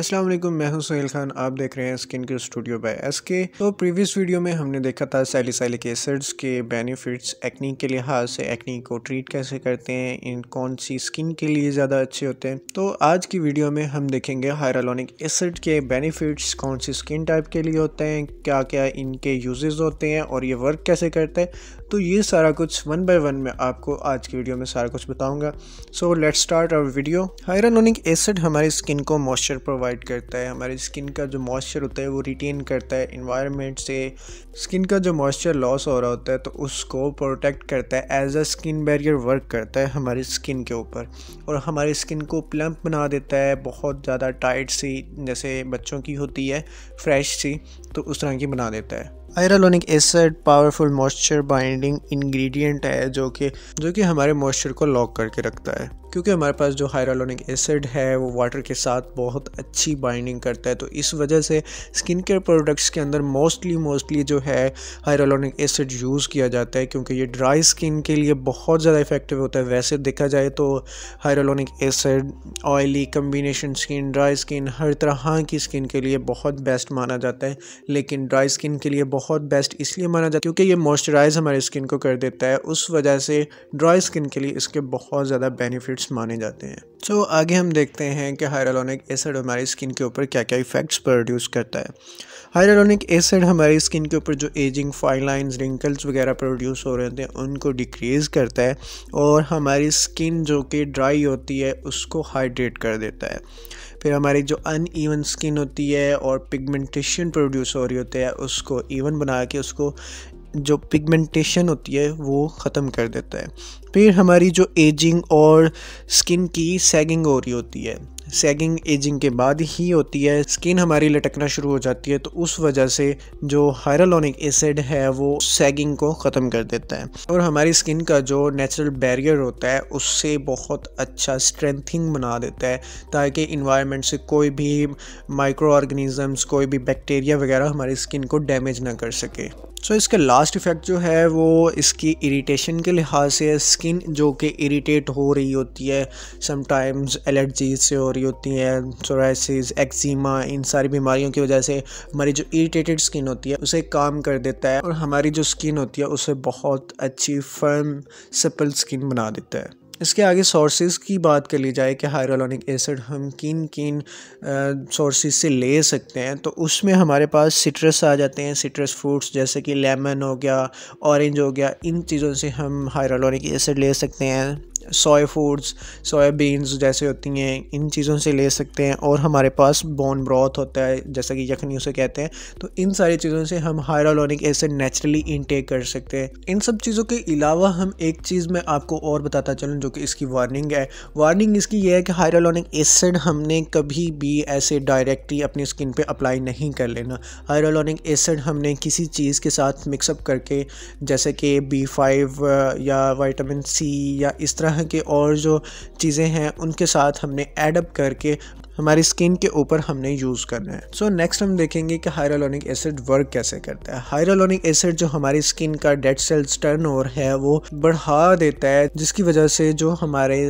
अस्सलाम वालेकुम मैं हूं सोहेल खान आप देख रहे हैं skin care studio by S K तो प्रीवियस वीडियो में हमने देखा था सैलिसाइलिक एसिड्स के बेनिफिट्स एक्नी के लिहाज से एक्नी को ट्रीट कैसे करते हैं इन कौन सी स्किन के लिए ज़्यादा अच्छे होते हैं तो आज की वीडियो में हम देखेंगे हायरालोनिक एसिड के बेनिफिट्स कौन सी स्किन टाइप के लिए होते हैं क्या क्या इनके यूजेज़ होते हैं और ये वर्क कैसे करते हैं तो ये सारा कुछ वन बाय वन में आपको आज की वीडियो में सारा कुछ बताऊँगा so let start our video hyaluronic acid हमारी स्किन को मॉइस्चर प्रोवाइड प्रोवाइड करता है हमारी स्किन का जो मॉइस्चर होता है वो रिटेन करता है इन्वायरमेंट से स्किन का जो मॉइस्चर लॉस हो रहा होता है तो उसको प्रोटेक्ट करता है as a skin barrier work करता है हमारी स्किन के ऊपर और हमारी स्किन को प्लम्प बना देता है बहुत ज़्यादा टाइट सी जैसे बच्चों की होती है फ्रेश सी तो उस तरह की बना देता है hyaluronic acid powerful moisture binding ingredient है जो कि जो कि हमारे मॉइस्चर को लॉक करके रखता है क्योंकि हमारे पास जो हाइरालोनिक एसिड है वो वाटर के साथ बहुत अच्छी बाइंडिंग करता है तो इस वजह से स्किन केयर प्रोडक्ट्स के अंदर मोस्टली मोस्टली जो है हाइरालोनिक एसिड यूज़ किया जाता है क्योंकि ये ड्राई स्किन के लिए बहुत ज़्यादा इफेक्टिव होता है वैसे देखा जाए तो hyaluronic acid oily combination skin dry skin हर तरह की स्किन के लिए बहुत बेस्ट माना जाता है लेकिन ड्राई स्किन के लिए बहुत बहुत बेस्ट इसलिए माना जाता है क्योंकि ये मॉइस्चराइज़ हमारी स्किन को कर देता है उस वजह से ड्राई स्किन के लिए इसके बहुत ज़्यादा बेनिफिट्स माने जाते हैं सो so, आगे हम देखते हैं कि हायरलोनिक एसिड हमारी स्किन के ऊपर क्या क्या इफ़ेक्ट्स प्रोड्यूस करता है हायरलोनिक एसिड हमारी स्किन के ऊपर जो एजिंग फाइन लाइंस रिंकल्स वगैरह प्रोड्यूस हो रहे होते हैं उनको डिक्रीज़ करता है और हमारी स्किन जो कि ड्राई होती है उसको हाइड्रेट कर देता है फिर हमारी जो अन स्किन होती है और पिगमेंटेशन प्रोड्यूस हो रही होती है उसको इवन साबुन बना के उसको जो पिगमेंटेशन होती है वो ख़त्म कर देता है फिर हमारी जो एजिंग और स्किन की सैगिंग हो रही होती है सैगिंग एजिंग के बाद ही होती है स्किन हमारी लटकना शुरू हो जाती है तो उस वजह से जो हायरलोनिक एसिड है वो सैगिंग को ख़त्म कर देता है और हमारी स्किन का जो नेचुरल बैरियर होता है उससे बहुत अच्छा स्ट्रेंथिंग बना देता है ताकि इन्वायरमेंट से कोई भी माइक्रो ऑर्गेनिजम्स कोई भी बैक्टीरिया वगैरह हमारी स्किन को डैमेज ना कर सके सो so, इसका लास्ट इफ़ेक्ट जो है वो इसकी इरिटेशन के लिहाज से स्किन जो कि इरिटेट हो रही होती है समटाइम्स एलर्जीज से हो रही बीमारी होती है सोराइसिस एक्जीमा इन सारी बीमारियों की वजह से हमारी जो इरीटेटेड स्किन होती है उसे काम कर देता है और हमारी जो स्किन होती है उसे बहुत अच्छी फर्म सिपल स्किन बना देता है इसके आगे सोर्सेज की बात कर ली जाए कि हाइरोलॉनिक एसिड हम किन किन सोर्सेज से ले सकते हैं तो उसमें हमारे पास सिट्रस आ जाते हैं सिट्रस फ्रूट्स जैसे कि लेमन हो गया ऑरेंज हो गया इन चीज़ों से हम हाइरोलॉनिक एसिड ले सकते हैं सोए फूड्स सोयाबीन्स जैसे होती हैं इन चीज़ों से ले सकते हैं और हमारे पास बोन ब्रॉथ होता है जैसा कि यखनी उसे कहते हैं तो इन सारी चीज़ों से हम हायरोलोनिक एसिड नेचुरली इनटेक कर सकते हैं इन सब चीज़ों के अलावा हम एक चीज़ मैं आपको और बताता चलूँ जो कि इसकी वार्निंग है वार्निंग इसकी यह है कि हायरोलोनिक एसिड हमने कभी भी ऐसे डायरेक्टली अपनी स्किन पर अप्लाई नहीं कर लेना हायरोलोनिक एसिड हमने किसी चीज़ के साथ मिक्सअप करके जैसे कि बी फाइव या वाइटामिन सी या इस तरह तरह के और जो चीज़ें हैं उनके साथ हमने एडअप करके हमारी स्किन के ऊपर हमने यूज़ करना है सो so नेक्स्ट हम देखेंगे कि हायरोलोनिक एसिड वर्क कैसे करता है हायरोलोनिक एसिड जो हमारी स्किन का डेड सेल्स टर्न ओवर है वो बढ़ा देता है जिसकी वजह से जो हमारे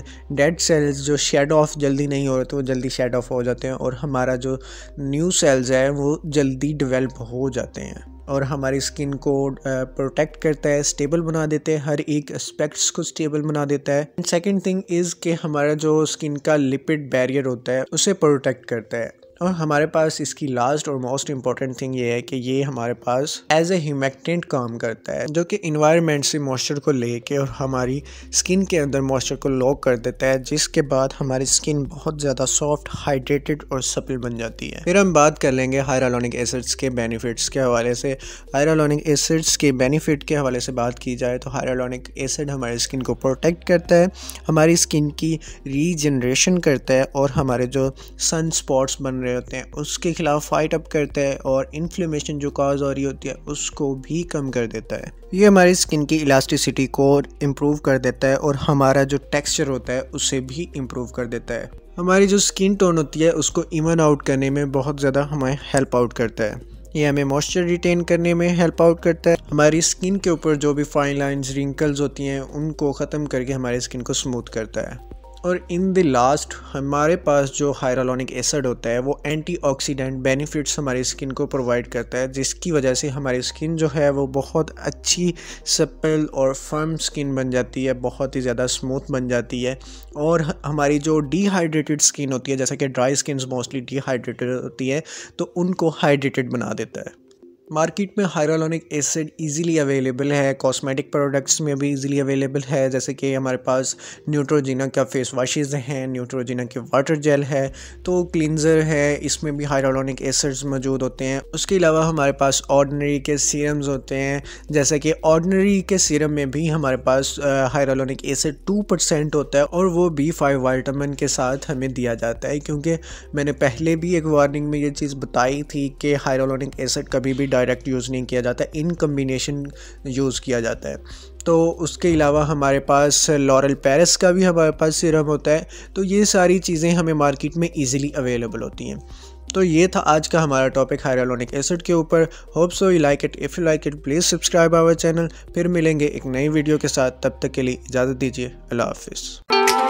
डेड सेल्स जो शेड ऑफ जल्दी नहीं हो रहे थे तो वो जल्दी शेड ऑफ हो जाते हैं और हमारा जो न्यू सेल्स है वो जल्दी डिवेल्प हो जाते हैं और हमारी स्किन को प्रोटेक्ट करता है स्टेबल बना देता है हर एक एस्पेक्ट्स को स्टेबल बना देता है एंड सेकेंड थिंग इज़ कि हमारा जो स्किन का लिपिड बैरियर होता है उसे प्रोटेक्ट करता है और हमारे पास इसकी लास्ट और मोस्ट इम्पॉर्टेंट थिंग ये है कि ये हमारे पास एज ए ह्यूमेक्टेंट काम करता है जो कि इन्वायरमेंट से मॉइस्चर को लेके और हमारी स्किन के अंदर मॉइस्चर को लॉक कर देता है जिसके बाद हमारी स्किन बहुत ज़्यादा सॉफ्ट हाइड्रेटेड और सपल बन जाती है फिर हम बात कर लेंगे हायरालोनिक एसिड्स के बेनिफिट्स के हवाले से हायरालोनिक एसिड्स के बेनिफिट के हवाले से बात की जाए तो हायरालोनिक एसिड हमारी स्किन को प्रोटेक्ट करता है हमारी स्किन की रीजनरेशन करता है और हमारे जो सन स्पॉट्स बन रहे रहे होते हैं उसके खिलाफ फाइट अप करता है और इन्फ्लेमेशन जो काज हो रही होती है उसको भी कम कर देता है ये हमारी स्किन की इलास्टिसिटी को इम्प्रूव कर देता है और हमारा जो टेक्स्चर होता है उसे भी इम्प्रूव कर देता है हमारी जो स्किन टोन होती है उसको इवन आउट करने में बहुत ज़्यादा हमें हेल्प आउट करता है ये हमें मॉइस्चर रिटेन करने में हेल्प आउट करता है हमारी स्किन के ऊपर जो भी फाइन लाइंस रिंकल्स होती हैं उनको ख़त्म करके हमारी स्किन को स्मूथ करता है और इन द लास्ट हमारे पास जो हायरालोनिक एसिड होता है वो एंटीऑक्सीडेंट बेनिफिट्स हमारी स्किन को प्रोवाइड करता है जिसकी वजह से हमारी स्किन जो है वो बहुत अच्छी सप्पल और फर्म स्किन बन जाती है बहुत ही ज़्यादा स्मूथ बन जाती है और हमारी जो डिहाइड्रेटेड स्किन होती है जैसा कि ड्राई स्किन मोस्टली डिहाइड्रेटेड होती है तो उनको हाइड्रेटेड बना देता है मार्केट में हाइरोलोनिक एसिड इजीली अवेलेबल है कॉस्मेटिक प्रोडक्ट्स में भी इजीली अवेलेबल है जैसे कि हमारे पास न्यूट्रोजिना का फेस वाशेज़ हैं न्यूट्रोजिना के वाटर जेल है तो क्लिनज़र है इसमें भी हाइरोलोनिक एसिड्स मौजूद होते हैं उसके अलावा हमारे पास ऑर्डनरी के सीरम्स होते हैं जैसे कि ऑर्डनरी के सीरम में भी हमारे पास हाइरोलोनिक एसिड टू परसेंट होता है और वो बी फाइव वाइटामिन के साथ हमें दिया जाता है क्योंकि मैंने पहले भी एक वार्निंग में ये चीज़ बताई थी कि हाइरोलोनिक एसिड कभी भी डायरेक्ट यूज़ नहीं किया जाता इन कम्बिनेशन यूज़ किया जाता है तो उसके अलावा हमारे पास लॉरल पेरिस का भी हमारे पास सिरम होता है तो ये सारी चीज़ें हमें मार्केट में ईजिली अवेलेबल होती हैं तो ये था आज का हमारा टॉपिक हायरलोनिक एसिड के ऊपर hope so you like it if you like it please subscribe our channel फिर मिलेंगे एक नई वीडियो के साथ तब तक के लिए इजाज़त दीजिए अल्लाह हाफिज़